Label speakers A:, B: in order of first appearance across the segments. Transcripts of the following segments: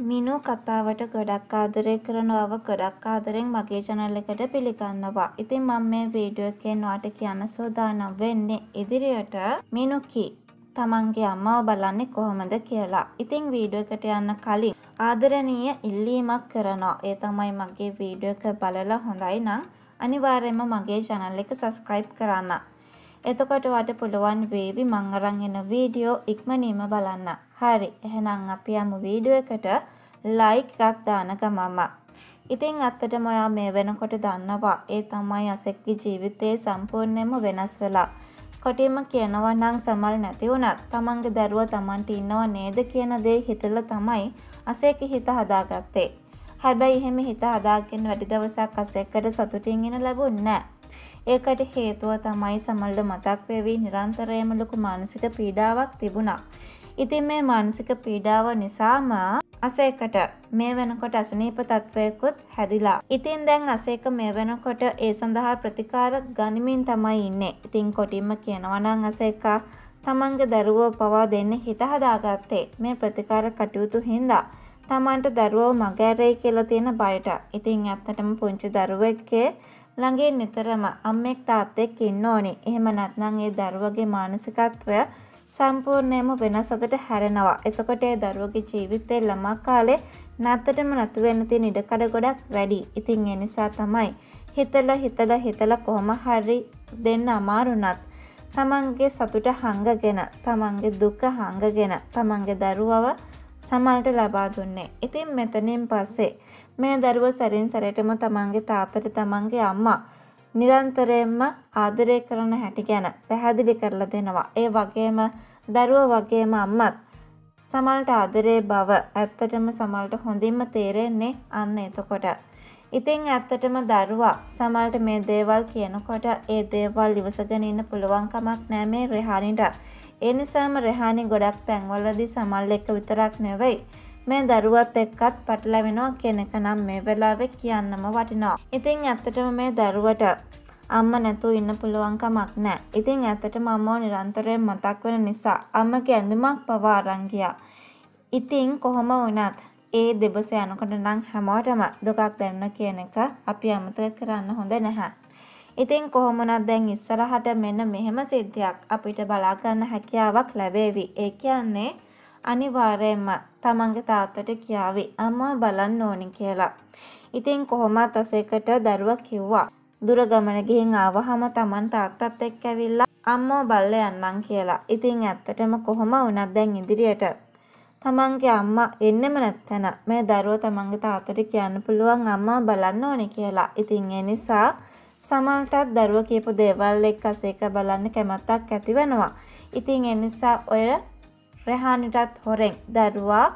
A: මිනු කතාවට ගොඩක් ආදරය කරනවාව ගොඩක් ආදරෙන් මගේ channel එකට පිළිගන්නවා. ඉතින් මම මේ වීඩියෝ එකෙන් ඔයාට කියන්න සූදානම් වෙන්නේ ඉදිරියට මිනුකි තමන්ගේ අම්මාව බලන්නේ කොහොමද කියලා. ඉතින් වීඩියෝ එකට යන්න කලින් ආදරණීය ඉල්ලීමක් කරනවා. ඒ තමයි මගේ වීඩියෝ එක බලලා හොඳයි නම් අනිවාර්යයෙන්ම මගේ channel එක subscribe කරන්න. එතකොට වට පුළුවන් වේවි මං අරන් එන වීඩියෝ ඉක්මනින්ම බලන්න. හරි. එහෙනම් අපි යමු වීඩියෝ එකට ලයික් එකක් දාන ගමම. ඉතින් ඇත්තටම ඔයා මේ වෙනකොට දන්නවා ඒ තමයි අසෙක්ගේ ජීවිතේ සම්පූර්ණයෙන්ම වෙනස් වෙලා. කොටින්ම කියනවා නම් සමල් නැති වුණත් තමන්ගේ දරුවා තමන්ට ඉන්නව නේද කියන දේ හිතලා තමයි අසේක හිත හදාගත්තේ. හැබැයි එහෙම හිත හදාගෙන වැඩි දවසක් අසෙක්කට සතුටින් ඉන්න ලැබුණේ නැහැ. ඒකට හේතුව තමයි සමල්ට මතක් වෙවී නිරන්තරයම ලොකු මානසික පීඩාවක් තිබුණා. ඉතින් මේ මානසික පීඩාව නිසාම අසේකට මේ වෙනකොට අසනීප තත්ත්වයකුත් හැදිලා. ඉතින් දැන් අසේක මේ වෙනකොට ඒ සඳහා ප්‍රතිකාර ගනිමින් තමයි ඉන්නේ. ඉතින් කොටින්ම කියනවනම් අසේක තමන්ගේ දරුවෝ පවා දෙන්න හිත හදාගත්තේ මේ ප්‍රතිකාර කටයුතු හින්දා. තමන්ට දරුවෝ මගෑරෙයි කියලා තියෙන බයට. ඉතින් ඇත්තටම පුංචි දරුවෙක්ගේ ළඟින් නිතරම අම්මෙක් තාත්තෙක් ඉන්න ඕනේ. එහෙම නැත්නම් ඒ දරුවගේ මානසිකත්වය සම්පූර්ණයෙන්ම වෙනස් අතට හැරෙනවා. එතකොට ඒ දරුවගේ ජීවිතේ ළමා කාලේ නැත්තටම නැතු වෙන්න තියෙන ඉඩකඩ ගොඩක් වැඩි. ඉතින් ඒ නිසා තමයි හිතලා හිතලා හිතලා කොහොම හරි දෙන්න අමාරුණත් තමන්ගේ සතුට හංගගෙන, තමන්ගේ දුක හංගගෙන, තමන්ගේ දරුවව සමාජයට ලබා දුන්නේ. ඉතින් මෙතනින් පස්සේ මේ දරුව සැරින් සැරයටම තමන්ගේ තාත්තට තමන්ගේ අම්මා නිරන්තරයෙන්ම ආදරය කරන හැටි ගැන පැහැදිලි කරලා දෙනවා. ඒ වගේම දරුව වගේම අම්මත් සමල්ට ආදරේ බව ඇත්තටම සමල්ට හොඳින්ම තේරෙන්නේ අන්න එතකොට. ඉතින් ඇත්තටම දරුවා සමල්ට මේ දේවල් කියනකොට ඒ දේවල් ඉවසගෙන ඉන්න පුළුවන් කමක් නෑ මේ රෙහානිට. ඒ නිසාම රෙහානි ගොඩක් තැන්වලදී සමල් එක්ක විතරක් නෙවෙයි මේ දරුවත් එක්කත් පටලවෙනවා කෙනෙක නම් මේ වෙලාවෙ කියන්නම වටිනවා. ඉතිං ඇත්තටම මේ දරුවට අම්ම නැතු ඉන්න පුළුවන්කමක් නෑ. ඉතිං ඇත්තටම අම්මෝ නිරන්තරයෙන් මතක් වෙන නිසා අම්මගේ ඇඳුමක් පවා අරංගියා. ඉතිං කොහොම වනත් ඒ දෙබස යනකොට නම් හැමෝටම දුකක් දැන්න කියන එක අපි අමතක කරන්න හොඳ නැහැ. ඉතින් කොහොමනත් දැන් ඉස්සරහට මෙන්න මෙහෙම සිද්ධියක් අපිට බලාගන්න හැකියාවක් ලැබේවි. ඒ කියන්නේ අනිවාර්යයෙන්ම තමන්ගේ තාත්තට කියාවි අම්මා බලන්න ඕනි කියලා. ඉතින් කොහොමත් අසේකට දරුවා කිව්වා. දුර ගමන ගිහින් ආවහම තමන් තාත්තත් එක්ක ඇවිල්ලා අම්මෝ බල්ල යන්නම් කියලා. ඉතින් ඇත්තටම කොහොම වුණත් දැන් ඉදිරියට තමන්ගේ අම්මා එන්නෙම නැත්තන මේ දරුවා තමන්ගේ තාත්තට කියන්න පුළුවන් අම්මා බලන්න ඕනි කියලා. ඉතින් ඒ නිසා සමහරටත් දරුවා කියපු දේවල් එක්ක අසේක බලන්න කැමැත්තක් ඇතිවෙනවා. ඉතින් ඒ නිසා ඔය රෙහානිටත් හොරෙන් දරුවා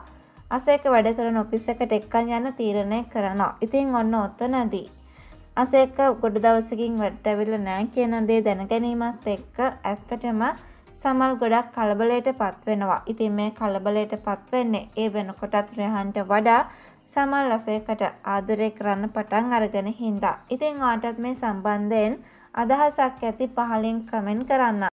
A: අසේක වැඩ කරන ඔපිසකට එක්කන් යන්න තීරණය කරනවා. ඉතින් ඔන්න ඔත්තනදී. අසේක ගොඩ දවසකින් වැට්ටවිල්ල නෑ කියන දේ දැනගැනීමත් එක්ක ඇත්තටම සමල් ගොඩක් කලබලයට පත්වෙනවා. ඉතින් මේ කලබලයට පත්වෙන්නේ ඒ වෙනකොටත් රෙහන්ට වඩා සමල් අසේකට ආදරය කරන්න පටන් අරගෙන හින්දා. ඉතින් ආටත් මේ සම්බන්ධයෙන් අදහසක් ඇති පහලින් කමෙන්ට් කරන්න.